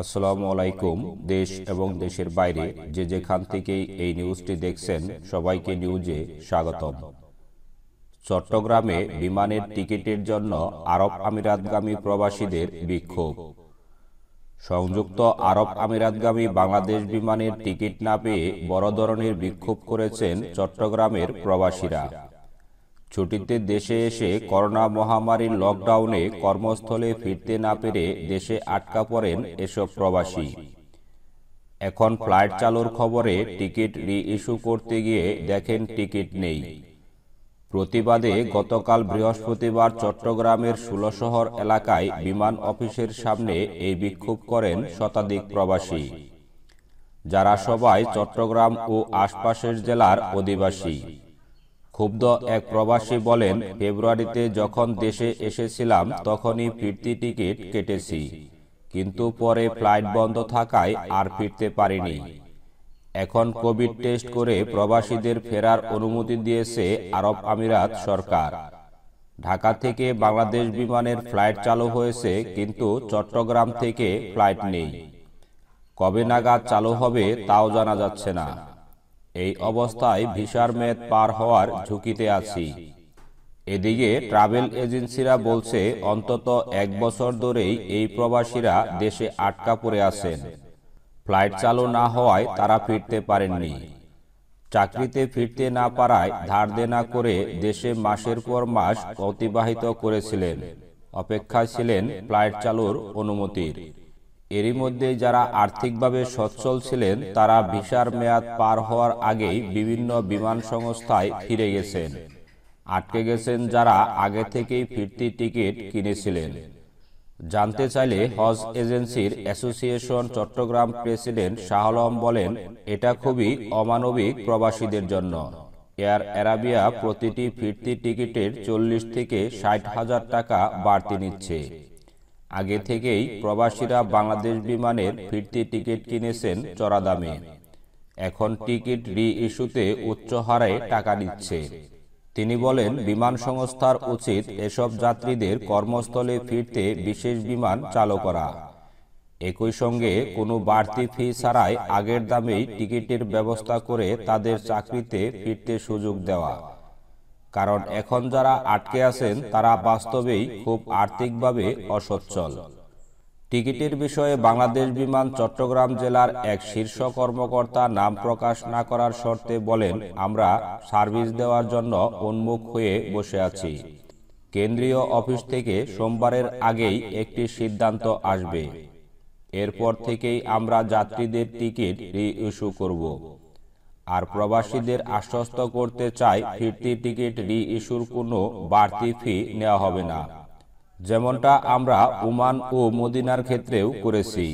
আসসালামু আলাইকুম দেশ এবং দেশের বাইরে যে যেখান থেকে এই নিউজটি দেখছেন সবাইকে নিউজে স্বাগতম চট্টগ্রামে বিমানের টিকিটের জন্য আরব আমিরাতগামী প্রবাসীদের বিক্ষোভ সংযুক্ত আরব আমিরাতগামী বাংলাদেশ বিমানের টিকিট না পেয়ে বড় ধরনের বিক্ষোভ করেছেন চট্টগ্রামের প্রবাসীরা ছুটিতে দেশে এসে করোনা মহামারীর লকডাউনে কর্মস্থলে ফিরতে না পেরে দেশে আটকা পড়েন এসব প্রবাসী এখন ফ্লাইট চালুর খবরে টিকিট রি ইস্যু করতে গিয়ে দেখেন টিকিট নেই প্রতিবাদে গতকাল বৃহস্পতিবার চট্টগ্রামের ষোলশহর এলাকায় বিমান অফিসের সামনে এই বিক্ষোভ করেন শতাধিক প্রবাসী যারা সবাই চট্টগ্রাম ও আশপাশের জেলার অধিবাসী ক্ষুব্ধ এক প্রবাসী বলেন ফেব্রুয়ারিতে যখন দেশে এসেছিলাম তখনই ফিরতি টিকিট কেটেছি কিন্তু পরে ফ্লাইট বন্ধ থাকায় আর ফিরতে পারিনি এখন কোভিড টেস্ট করে প্রবাসীদের ফেরার অনুমতি দিয়েছে আরব আমিরাত সরকার ঢাকা থেকে বাংলাদেশ বিমানের ফ্লাইট চালু হয়েছে কিন্তু চট্টগ্রাম থেকে ফ্লাইট নেই কবে নাগাদ চালু হবে তাও জানা যাচ্ছে না এই অবস্থায় ভিসার মেদ পার হওয়ার ঝুঁকিতে আছি এদিকে ট্রাভেল এজেন্সিরা বলছে অন্তত এক বছর ধরেই এই প্রবাসীরা দেশে আটকা পড়ে আছেন ফ্লাইট চালু না হওয়ায় তারা ফিরতে পারেননি চাকরিতে ফিরতে না পারায় ধার দেনা করে দেশে মাসের পর মাস অতিবাহিত করেছিলেন অপেক্ষায় ছিলেন ফ্লাইট চালুর অনুমতির এরই মধ্যে যারা আর্থিকভাবে সচ্ছল ছিলেন তারা ভিসার মেয়াদ পার হওয়ার আগেই বিভিন্ন বিমান সংস্থায় ফিরে গেছেন আটকে গেছেন যারা আগে থেকেই ফিরতি টিকিট কিনেছিলেন জানতে চাইলে হজ এজেন্সির অ্যাসোসিয়েশন চট্টগ্রাম প্রেসিডেন্ট শাহলম বলেন এটা খুবই অমানবিক প্রবাসীদের জন্য এয়ার অ্যারাবিয়া প্রতিটি ফিরতি টিকিটের চল্লিশ থেকে ষাট হাজার টাকা বাড়তি নিচ্ছে আগে থেকেই প্রবাসীরা বাংলাদেশ বিমানের ফিরতি টিকিট কিনেছেন চড়া দামে এখন টিকিট রি ইস্যুতে উচ্চ হারে টাকা নিচ্ছে তিনি বলেন বিমান সংস্থার উচিত এসব যাত্রীদের কর্মস্থলে ফিরতে বিশেষ বিমান চালু করা একই সঙ্গে কোনো বাড়তি ফি ছাড়াই আগের দামেই টিকিটের ব্যবস্থা করে তাদের চাকরিতে ফিরতে সুযোগ দেওয়া কারণ এখন যারা আটকে আছেন তারা বাস্তবেই খুব আর্থিকভাবে অসচ্ছল টিকিটের বিষয়ে বাংলাদেশ বিমান চট্টগ্রাম জেলার এক শীর্ষ কর্মকর্তা নাম প্রকাশ না করার শর্তে বলেন আমরা সার্ভিস দেওয়ার জন্য উন্মুখ হয়ে বসে আছি কেন্দ্রীয় অফিস থেকে সোমবারের আগেই একটি সিদ্ধান্ত আসবে এরপর থেকেই আমরা যাত্রীদের টিকিট রি ইস্যু করব আর প্রবাসীদের আশ্বস্ত করতে চাই ফিরতি টিকিট রি ইস্যুর কোনো বাড়তি ফি নেওয়া হবে না যেমনটা আমরা ওমান ও মদিনার ক্ষেত্রেও করেছি